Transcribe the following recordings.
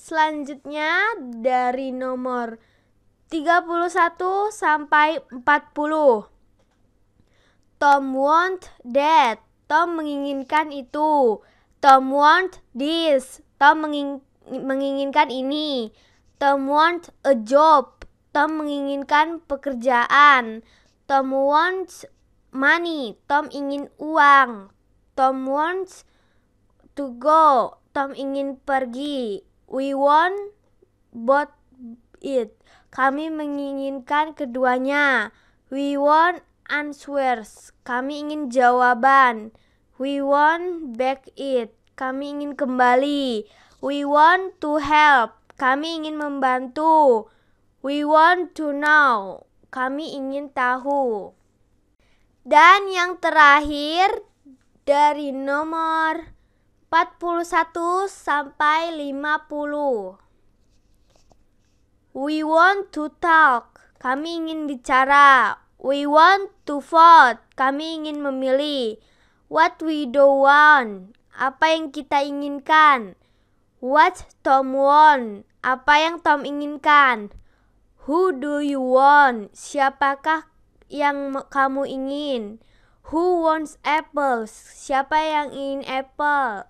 selanjutnya dari nomor 31 sampai 40. Tom want that. Tom menginginkan itu. Tom want this. Tom menging menginginkan ini. Tom want a job. Tom menginginkan pekerjaan. Tom wants money. Tom ingin uang. Tom wants to go. Tom ingin pergi. We want both it. Kami menginginkan keduanya. We want answers. Kami ingin jawaban. We want back it. Kami ingin kembali. We want to help. Kami ingin membantu. We want to know. Kami ingin tahu. Dan yang terakhir dari nomor 41 sampai 50. We want to talk. Kami ingin bicara. We want to vote. Kami ingin memilih. What we do want. Apa yang kita inginkan. What Tom want. Apa yang Tom inginkan. Who do you want? Siapakah yang kamu ingin? Who wants apples? Siapa yang ingin apple?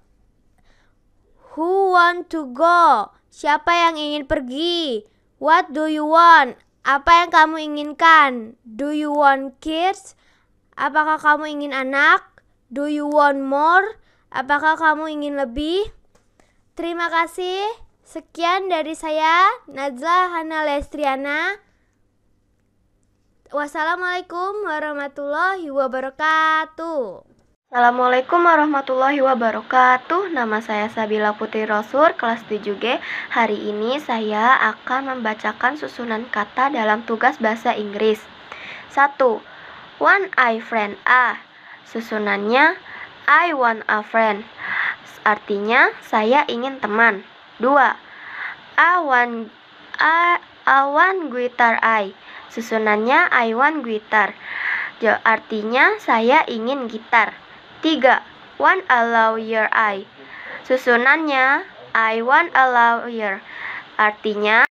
Who want to go? Siapa yang ingin pergi? What do you want? Apa yang kamu inginkan? Do you want kids? Apakah kamu ingin anak? Do you want more? Apakah kamu ingin lebih? Terima kasih. Sekian dari saya, Najla Hana Lestriana. Wassalamualaikum warahmatullahi wabarakatuh. Assalamualaikum warahmatullahi wabarakatuh Nama saya Sabila Putri Rosur, kelas 7G Hari ini saya akan membacakan susunan kata dalam tugas bahasa Inggris 1. One I friend A Susunannya I want a friend Artinya saya ingin teman 2. I want, I, I want guitar I Susunannya I want guitar Artinya saya ingin gitar 3. One allow your eye. Susunannya I want allow your, Artinya